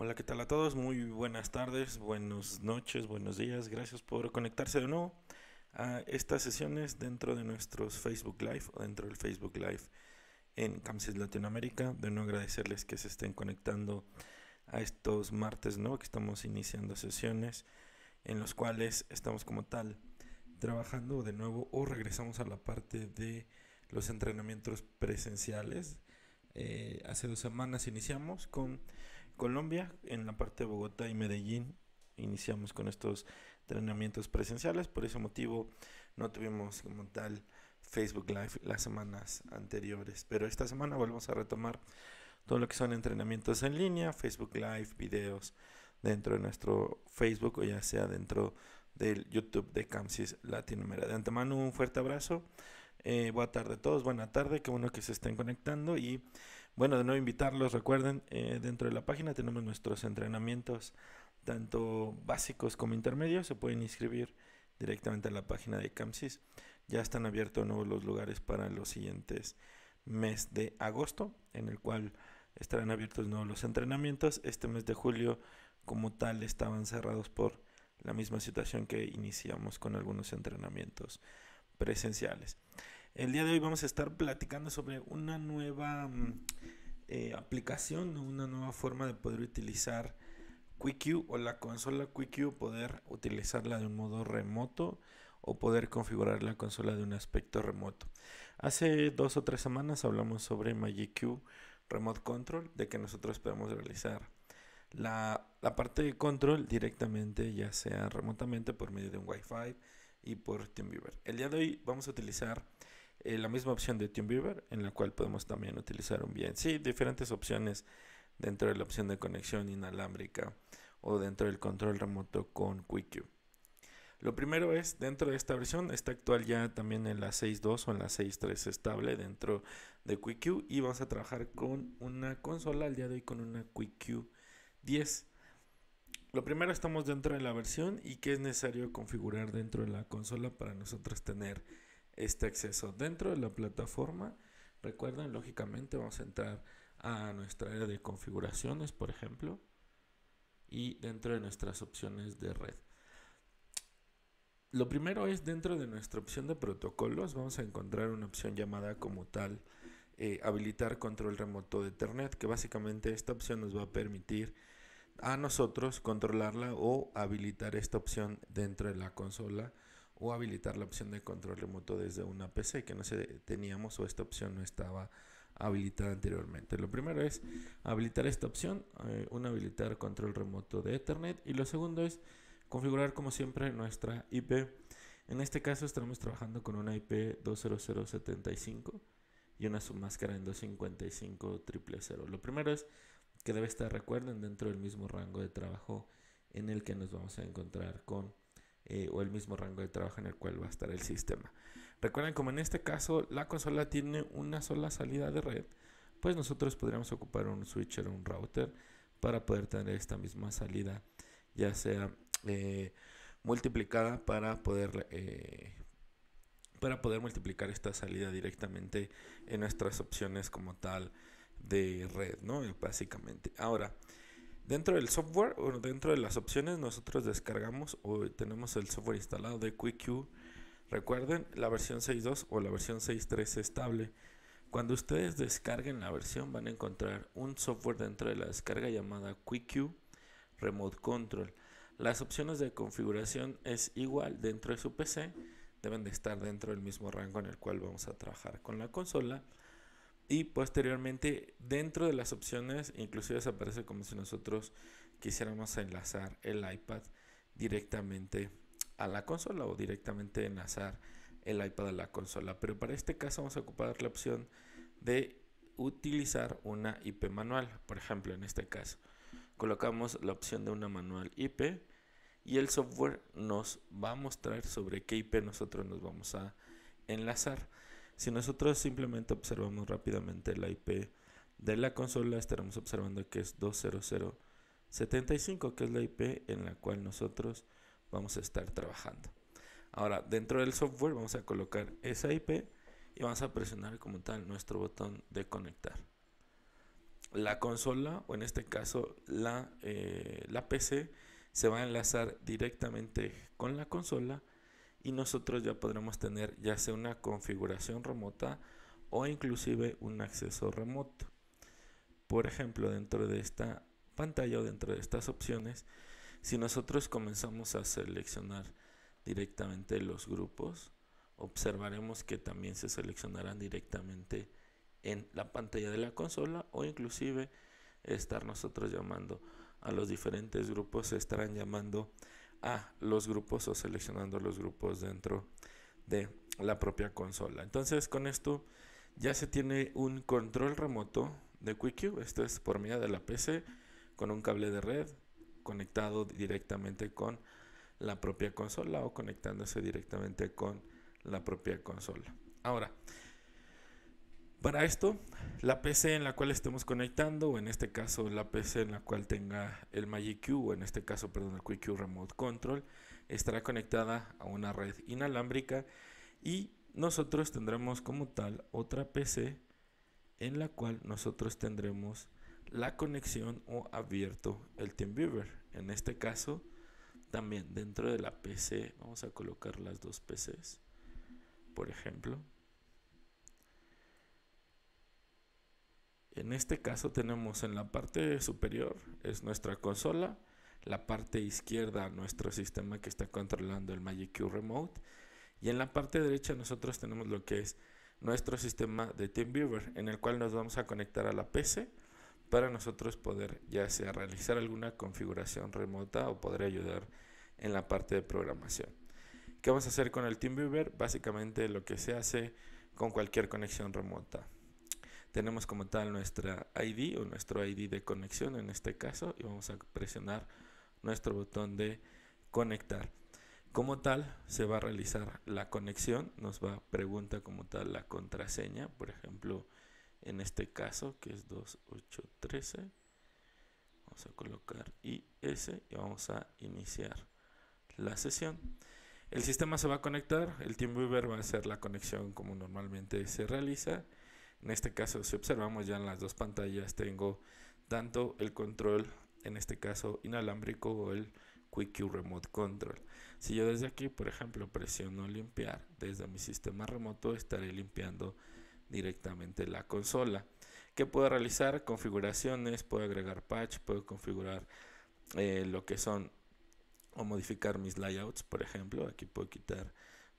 Hola, ¿qué tal a todos? Muy buenas tardes, buenas noches, buenos días. Gracias por conectarse de nuevo a estas sesiones dentro de nuestros Facebook Live o dentro del Facebook Live en Camsis Latinoamérica. De nuevo agradecerles que se estén conectando a estos martes, ¿no? Que estamos iniciando sesiones en los cuales estamos como tal trabajando de nuevo o regresamos a la parte de los entrenamientos presenciales. Eh, hace dos semanas iniciamos con Colombia, en la parte de Bogotá y Medellín, iniciamos con estos entrenamientos presenciales. Por ese motivo no tuvimos como tal Facebook Live las semanas anteriores. Pero esta semana volvemos a retomar todo lo que son entrenamientos en línea, Facebook Live, videos dentro de nuestro Facebook o ya sea dentro del YouTube de Campsis Latinoamérica. De antemano un fuerte abrazo. Eh, buena tarde a todos, buena tarde, qué bueno que se estén conectando y bueno, de nuevo invitarlos, recuerden, eh, dentro de la página tenemos nuestros entrenamientos, tanto básicos como intermedios, se pueden inscribir directamente a la página de CAMSIS. Ya están abiertos nuevos los lugares para los siguientes mes de agosto, en el cual estarán abiertos nuevos los entrenamientos. Este mes de julio, como tal, estaban cerrados por la misma situación que iniciamos con algunos entrenamientos presenciales. El día de hoy vamos a estar platicando sobre una nueva mm, eh, aplicación, una nueva forma de poder utilizar QuickQ o la consola QuickQ, poder utilizarla de un modo remoto o poder configurar la consola de un aspecto remoto. Hace dos o tres semanas hablamos sobre MagicQ Remote Control, de que nosotros podemos realizar la, la, parte de control directamente, ya sea remotamente por medio de un Wi-Fi y por TeamViewer. El día de hoy vamos a utilizar eh, la misma opción de TeamViewer, en la cual podemos también utilizar un bien. Sí, diferentes opciones dentro de la opción de conexión inalámbrica o dentro del control remoto con QuickQ. Lo primero es, dentro de esta versión, está actual ya también en la 6.2 o en la 6.3 estable dentro de QuickQ y vamos a trabajar con una consola al día de hoy con una QuickQ 10. Lo primero estamos dentro de la versión y que es necesario configurar dentro de la consola para nosotros tener este acceso. Dentro de la plataforma, recuerden, lógicamente vamos a entrar a nuestra área de configuraciones, por ejemplo, y dentro de nuestras opciones de red. Lo primero es dentro de nuestra opción de protocolos, vamos a encontrar una opción llamada como tal eh, habilitar control remoto de Ethernet, que básicamente esta opción nos va a permitir a nosotros controlarla o habilitar esta opción dentro de la consola o habilitar la opción de control remoto desde una PC que no se teníamos o esta opción no estaba habilitada anteriormente. Lo primero es habilitar esta opción, eh, un habilitar control remoto de Ethernet y lo segundo es configurar como siempre nuestra IP. En este caso estamos trabajando con una IP 20075 y una submáscara en 255000. Lo primero es que debe estar, recuerden, dentro del mismo rango de trabajo en el que nos vamos a encontrar con eh, o el mismo rango de trabajo en el cual va a estar el sistema. Recuerden como en este caso la consola tiene una sola salida de red, pues nosotros podríamos ocupar un switcher o un router para poder tener esta misma salida, ya sea eh, multiplicada para poder eh, para poder multiplicar esta salida directamente en nuestras opciones como tal de red, ¿no? Básicamente. Ahora, Dentro del software o dentro de las opciones nosotros descargamos o tenemos el software instalado de QuickQ. Recuerden la versión 6.2 o la versión 6.3 estable. Cuando ustedes descarguen la versión van a encontrar un software dentro de la descarga llamada QuickQ Remote Control. Las opciones de configuración es igual dentro de su PC, deben de estar dentro del mismo rango en el cual vamos a trabajar con la consola y posteriormente, dentro de las opciones, inclusive aparece como si nosotros quisiéramos enlazar el iPad directamente a la consola o directamente enlazar el iPad a la consola. Pero para este caso vamos a ocupar la opción de utilizar una IP manual. Por ejemplo, en este caso, colocamos la opción de una manual IP y el software nos va a mostrar sobre qué IP nosotros nos vamos a enlazar. Si nosotros simplemente observamos rápidamente la IP de la consola, estaremos observando que es 20075, que es la IP en la cual nosotros vamos a estar trabajando. Ahora, dentro del software vamos a colocar esa IP y vamos a presionar como tal nuestro botón de conectar. La consola, o en este caso la, eh, la PC, se va a enlazar directamente con la consola y nosotros ya podremos tener ya sea una configuración remota o inclusive un acceso remoto. Por ejemplo, dentro de esta pantalla o dentro de estas opciones, si nosotros comenzamos a seleccionar directamente los grupos, observaremos que también se seleccionarán directamente en la pantalla de la consola o inclusive estar nosotros llamando a los diferentes grupos, se estarán llamando a los grupos o seleccionando los grupos dentro de la propia consola. Entonces con esto ya se tiene un control remoto de QuickQ, esto es por medio de la PC con un cable de red conectado directamente con la propia consola o conectándose directamente con la propia consola. Ahora, para esto, la PC en la cual estemos conectando, o en este caso la PC en la cual tenga el Magic Q, o en este caso, perdón, el Quick Remote Control, estará conectada a una red inalámbrica y nosotros tendremos como tal otra PC en la cual nosotros tendremos la conexión o abierto el TeamViewer. En este caso, también dentro de la PC, vamos a colocar las dos PCs, por ejemplo. En este caso tenemos en la parte superior es nuestra consola, la parte izquierda nuestro sistema que está controlando el Magic Q Remote y en la parte derecha nosotros tenemos lo que es nuestro sistema de TeamViewer en el cual nos vamos a conectar a la PC para nosotros poder ya sea realizar alguna configuración remota o poder ayudar en la parte de programación. ¿Qué vamos a hacer con el TeamViewer? Básicamente lo que se hace con cualquier conexión remota tenemos como tal nuestra ID o nuestro ID de conexión en este caso y vamos a presionar nuestro botón de conectar. Como tal se va a realizar la conexión, nos va a preguntar como tal la contraseña, por ejemplo en este caso que es 2813, vamos a colocar IS y vamos a iniciar la sesión. El sistema se va a conectar, el TeamViewer va a hacer la conexión como normalmente se realiza en este caso, si observamos ya en las dos pantallas, tengo tanto el control, en este caso inalámbrico, o el q Remote Control. Si yo desde aquí, por ejemplo, presiono limpiar, desde mi sistema remoto estaré limpiando directamente la consola. ¿Qué puedo realizar? Configuraciones, puedo agregar patch, puedo configurar eh, lo que son o modificar mis layouts, por ejemplo. Aquí puedo quitar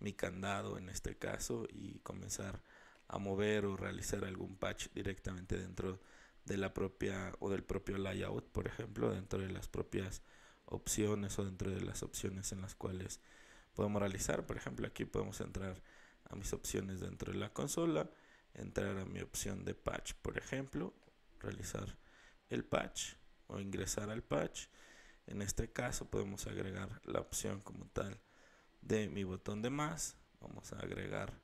mi candado en este caso y comenzar a mover o realizar algún patch directamente dentro de la propia o del propio layout, por ejemplo, dentro de las propias opciones o dentro de las opciones en las cuales podemos realizar. Por ejemplo, aquí podemos entrar a mis opciones dentro de la consola, entrar a mi opción de patch, por ejemplo, realizar el patch o ingresar al patch. En este caso podemos agregar la opción como tal de mi botón de más. Vamos a agregar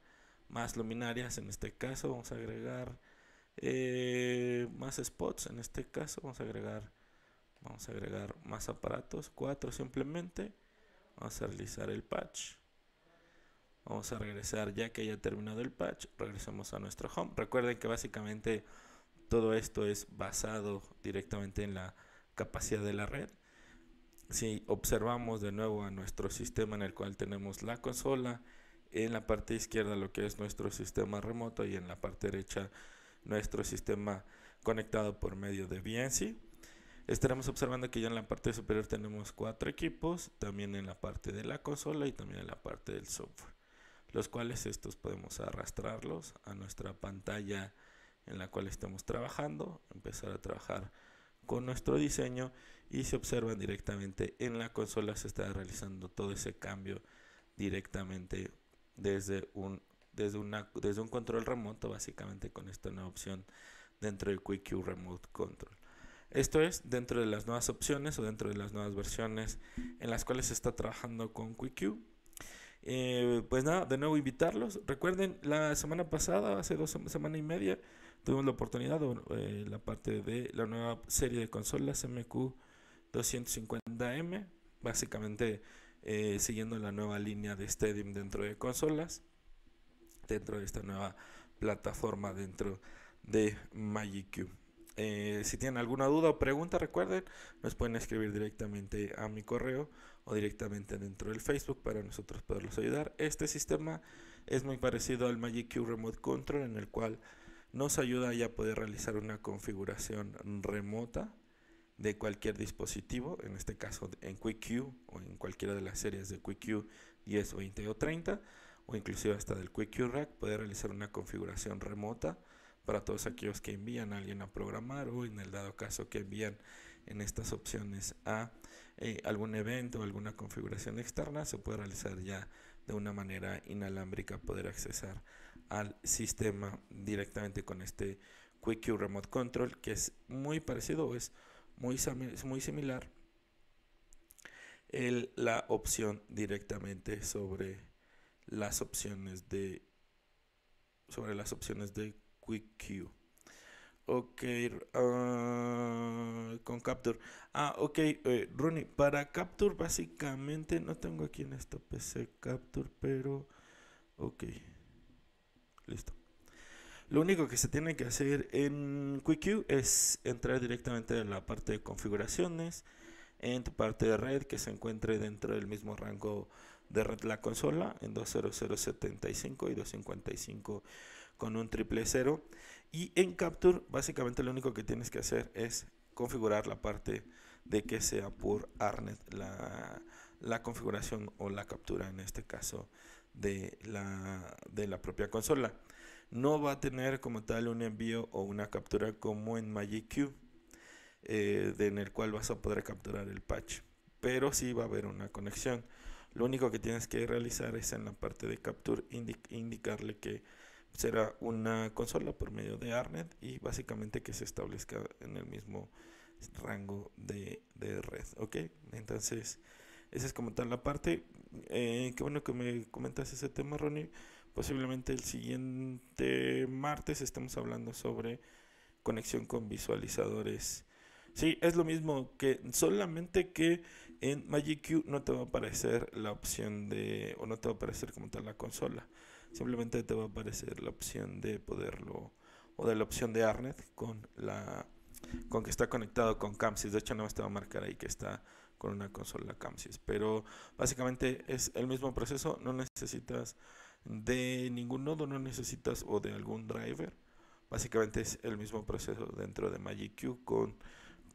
más luminarias en este caso vamos a agregar eh, más spots en este caso vamos a agregar vamos a agregar más aparatos 4 simplemente vamos a realizar el patch vamos a regresar ya que haya terminado el patch regresamos a nuestro home recuerden que básicamente todo esto es basado directamente en la capacidad de la red si observamos de nuevo a nuestro sistema en el cual tenemos la consola en la parte izquierda lo que es nuestro sistema remoto y en la parte derecha nuestro sistema conectado por medio de VNC. Estaremos observando que ya en la parte superior tenemos cuatro equipos, también en la parte de la consola y también en la parte del software, los cuales estos podemos arrastrarlos a nuestra pantalla en la cual estamos trabajando, empezar a trabajar con nuestro diseño y se observan directamente en la consola se está realizando todo ese cambio directamente desde un, una, desde un control remoto, básicamente con esta nueva opción dentro del QQ Remote Control. Esto es dentro de las nuevas opciones o dentro de las nuevas versiones en las cuales se está trabajando con QQ. Eh, pues nada, de nuevo invitarlos. Recuerden, la semana pasada, hace dos semanas y media, tuvimos la oportunidad, eh, la parte de la nueva serie de consolas MQ 250M. Básicamente eh, siguiendo la nueva línea de Stadium dentro de consolas, dentro de esta nueva plataforma dentro de Magic eh, si tienen alguna duda o pregunta, recuerden, nos pueden escribir directamente a mi correo o directamente dentro del Facebook para nosotros poderlos ayudar. Este sistema es muy parecido al Magic Remote Control, en el cual nos ayuda ya a poder realizar una configuración remota de cualquier dispositivo, en este caso en QuickQ o en cualquiera de las series de QuickQ 10, 20 o 30, o inclusive hasta del QuickQ Rack, puede realizar una configuración remota para todos aquellos que envían a alguien a programar o en el dado caso que envían en estas opciones a eh, algún evento o alguna configuración externa, se puede realizar ya de una manera inalámbrica, poder accesar al sistema directamente con este QuickQ Remote Control, que es muy parecido, es muy, muy similar, el, la opción directamente sobre las opciones de sobre las opciones de Quick Queue. Ok, ah, con Capture. Ah, ok, eh, Ronnie, para Capture básicamente no tengo aquí en esta PC Capture, pero ok, listo. Lo único que se tiene que hacer en QQ es entrar directamente en la parte de configuraciones, en tu parte de red que se encuentre dentro del mismo rango de red la consola en 20075 y 255 con un triple cero. Y en Capture básicamente lo único que tienes que hacer es configurar la parte de que sea por Arnet la, configuración o la captura en este caso de la, de la propia consola no va a tener como tal un envío o una captura como en MagicQ, eh, en el cual vas a poder capturar el patch, pero sí va a haber una conexión. Lo único que tienes que realizar es en la parte de capture indicarle que será una consola por medio de Arnet y básicamente que se establezca en el mismo rango de, red, ¿ok? Entonces, esa es como tal la parte. Eh, qué bueno que me comentas ese tema, Ronnie. Posiblemente el siguiente martes estamos hablando sobre conexión con visualizadores. Sí, es lo mismo que solamente que en Magic Q no te va a aparecer la opción de, o no te va a aparecer como tal la consola. Simplemente te va a aparecer la opción de poderlo, o de la opción de Arnet con la con que está conectado con Camsys. De hecho, no más te a marcar ahí que está con una consola Camsys. Pero básicamente es el mismo proceso, no necesitas de ningún nodo, no necesitas o de algún driver. Básicamente es el mismo proceso dentro de Magic con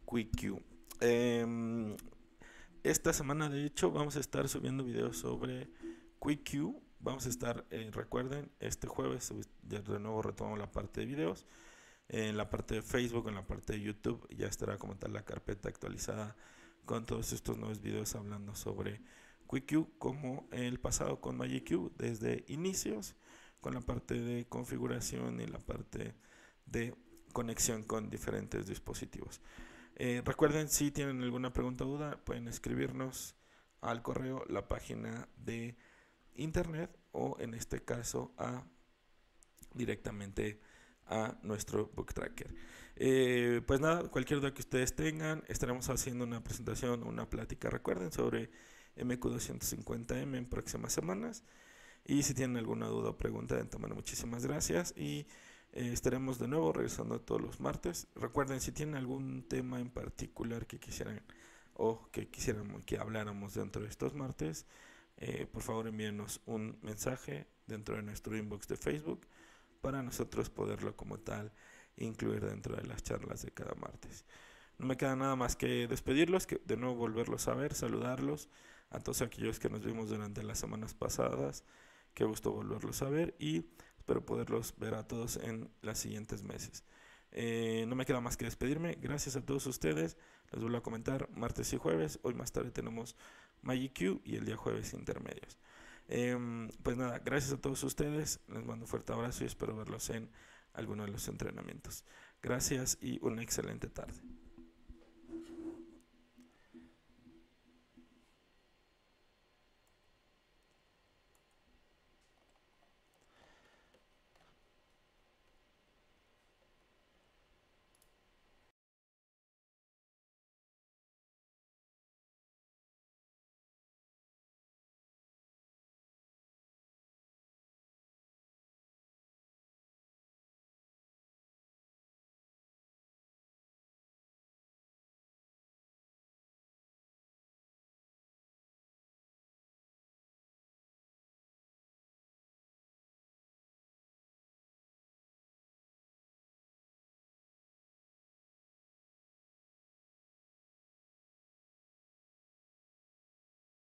QuickQ. Eh, em, esta semana, de hecho, vamos a estar subiendo videos sobre QuickQ. Vamos a estar, eh, recuerden, este jueves de nuevo retomamos la parte de videos. En la parte de Facebook, en la parte de YouTube, ya estará como tal la carpeta actualizada con todos estos nuevos videos hablando sobre QuickQ como el pasado con MagicQ desde inicios, con la parte de configuración y la parte de conexión con diferentes dispositivos. Eh, recuerden, si tienen alguna pregunta o duda, pueden escribirnos al correo, la página de internet o en este caso a directamente a nuestro book tracker. Eh, pues nada, cualquier duda que ustedes tengan, estaremos haciendo una presentación, una plática, recuerden, sobre MQ250M en próximas semanas. Y si tienen alguna duda o pregunta, de tomar muchísimas gracias y eh, estaremos de nuevo regresando todos los martes. Recuerden, si tienen algún tema en particular que quisieran o que quisiéramos que habláramos dentro de estos martes, eh, por favor envíenos un mensaje dentro de nuestro inbox de Facebook para nosotros poderlo como tal incluir dentro de las charlas de cada martes. No me queda nada más que despedirlos, de nuevo volverlos a ver, saludarlos a todos aquellos que nos vimos durante las semanas pasadas. Qué gusto volverlos a ver y espero poderlos ver a todos en los siguientes meses. Eh, no me queda más que despedirme. Gracias a todos ustedes. Les vuelvo a comentar martes y jueves. Hoy más tarde tenemos Magic Q y el día jueves intermedios. Em, pues nada, gracias a todos ustedes. Les mando un fuerte abrazo y espero verlos en alguno de los entrenamientos. Gracias y una excelente tarde.